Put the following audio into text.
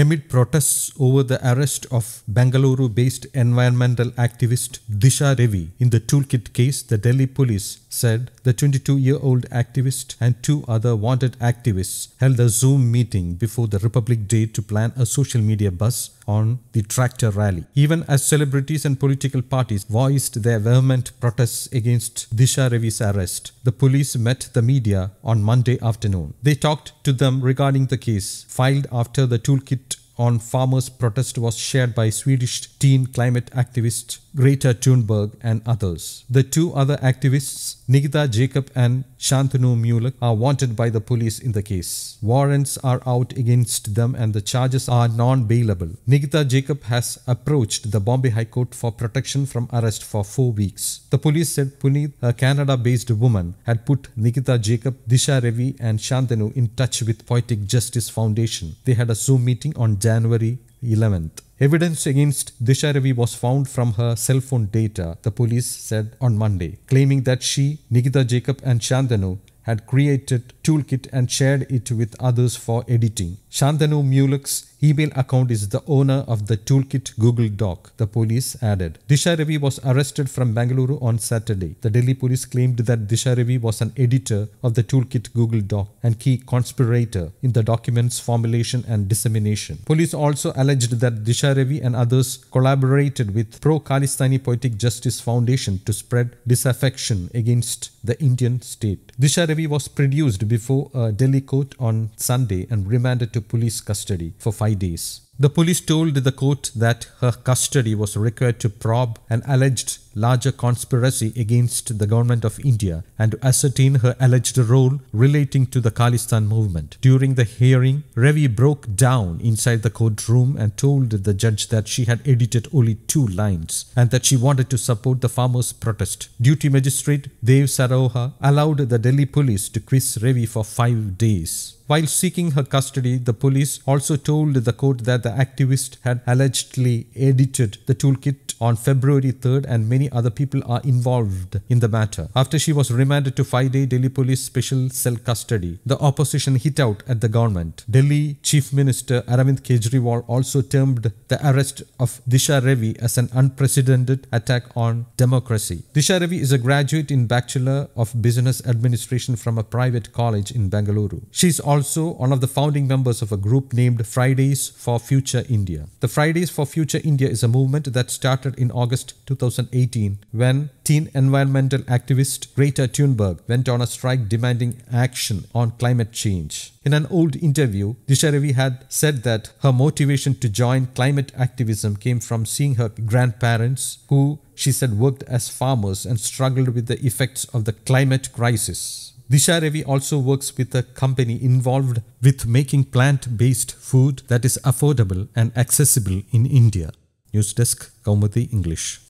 amid protests over the arrest of bangalore based environmental activist Disha Revi in the toolkit case, the Delhi police said the 22 year old activist and two other wanted activists held a Zoom meeting before the Republic Day to plan a social media bus on the tractor rally. Even as celebrities and political parties voiced their vehement protests against Disha Revi's arrest, the police met the media on Monday afternoon. They talked to them regarding the case filed after the toolkit on farmers' protest was shared by Swedish teen climate activist Greta Thunberg and others. The two other activists, Nikita Jacob and Shantanu Mulek, are wanted by the police in the case. Warrants are out against them and the charges are non-bailable. Nikita Jacob has approached the Bombay High Court for protection from arrest for four weeks. The police said Puneet, a Canada-based woman, had put Nikita Jacob, Disha Revi and Shantanu in touch with Poetic Justice Foundation. They had a Zoom meeting on Jan. January 11th. Evidence against Disha Ravi was found from her cell phone data, the police said on Monday, claiming that she, Nikita Jacob, and Shantanu had created toolkit and shared it with others for editing. Shantanu Mulek's email account is the owner of the toolkit Google Doc, the police added. Disha Revi was arrested from Bangalore on Saturday. The Delhi police claimed that Disha Revi was an editor of the toolkit Google Doc and key conspirator in the document's formulation and dissemination. Police also alleged that Disha Revi and others collaborated with pro-Khalistani Poetic Justice Foundation to spread disaffection against the Indian state. Disha Ravi was produced before a Delhi court on Sunday and remanded to police custody for five days. The police told the court that her custody was required to probe an alleged larger conspiracy against the government of India and to ascertain her alleged role relating to the Khalistan movement. During the hearing, Ravi broke down inside the courtroom and told the judge that she had edited only two lines and that she wanted to support the farmers' protest. Duty magistrate Dev Saroha allowed the Delhi police to quiz Ravi for five days. While seeking her custody, the police also told the court that the activist had allegedly edited the toolkit on February 3rd and many other people are involved in the matter. After she was remanded to five-day Delhi police special cell custody, the opposition hit out at the government. Delhi Chief Minister Aravind Kejriwal also termed the arrest of Disha Revi as an unprecedented attack on democracy. Disha Revi is a graduate in Bachelor of Business Administration from a private college in Bengaluru. She is also also one of the founding members of a group named Fridays for Future India. The Fridays for Future India is a movement that started in August 2018 when teen environmental activist Greta Thunberg went on a strike demanding action on climate change. In an old interview, Disha had said that her motivation to join climate activism came from seeing her grandparents, who she said worked as farmers and struggled with the effects of the climate crisis. Disha Revi also works with a company involved with making plant-based food that is affordable and accessible in India. News Desk, Kaumati English.